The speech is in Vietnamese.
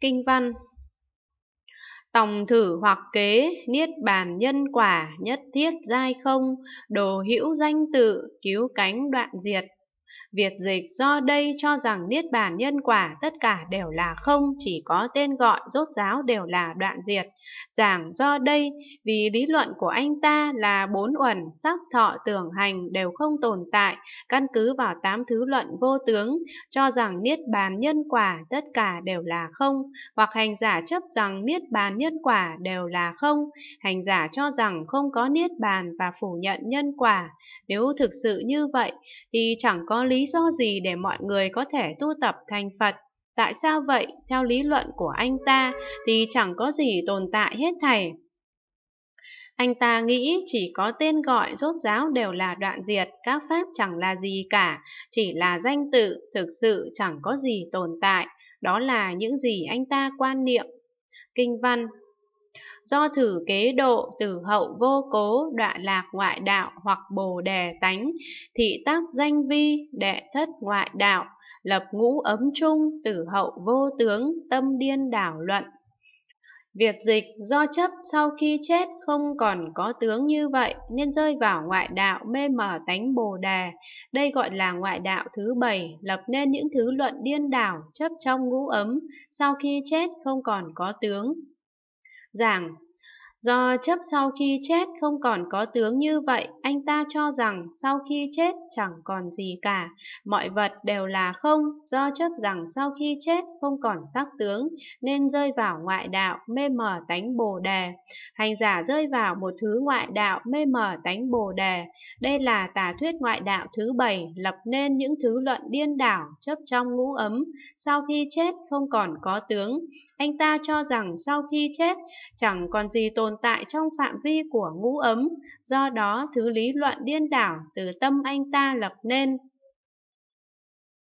Kinh văn Tòng thử hoặc kế, niết bàn nhân quả, nhất thiết giai không, đồ hữu danh tự, cứu cánh đoạn diệt, Việt dịch do đây cho rằng niết bàn nhân quả tất cả đều là không, chỉ có tên gọi rốt giáo đều là đoạn diệt. Giảng do đây vì lý luận của anh ta là bốn uẩn, sắc, thọ, tưởng, hành đều không tồn tại, căn cứ vào tám thứ luận vô tướng, cho rằng niết bàn nhân quả tất cả đều là không, hoặc hành giả chấp rằng niết bàn nhân quả đều là không, hành giả cho rằng không có niết bàn và phủ nhận nhân quả. Nếu thực sự như vậy thì chẳng có có lý do gì để mọi người có thể tu tập thành Phật. Tại sao vậy? Theo lý luận của anh ta thì chẳng có gì tồn tại hết thảy. Anh ta nghĩ chỉ có tên gọi rốt giáo đều là đoạn diệt, các pháp chẳng là gì cả, chỉ là danh tự, thực sự chẳng có gì tồn tại. Đó là những gì anh ta quan niệm. Kinh văn Do thử kế độ, tử hậu vô cố, đọa lạc ngoại đạo hoặc bồ đề tánh, thị tác danh vi, đệ thất ngoại đạo, lập ngũ ấm trung, tử hậu vô tướng, tâm điên đảo luận. Việt dịch do chấp sau khi chết không còn có tướng như vậy nên rơi vào ngoại đạo mê mờ tánh bồ đề. Đây gọi là ngoại đạo thứ bảy, lập nên những thứ luận điên đảo chấp trong ngũ ấm, sau khi chết không còn có tướng, giảng Do chấp sau khi chết không còn có tướng như vậy, anh ta cho rằng sau khi chết chẳng còn gì cả, mọi vật đều là không, do chấp rằng sau khi chết không còn sắc tướng, nên rơi vào ngoại đạo mê mờ tánh bồ đề. Hành giả rơi vào một thứ ngoại đạo mê mờ tánh bồ đề. Đây là tà thuyết ngoại đạo thứ bảy lập nên những thứ luận điên đảo chấp trong ngũ ấm, sau khi chết không còn có tướng. Anh ta cho rằng sau khi chết chẳng còn gì tồn tại trong phạm vi của ngũ ấm, do đó thứ lý luận điên đảo từ tâm anh ta lập nên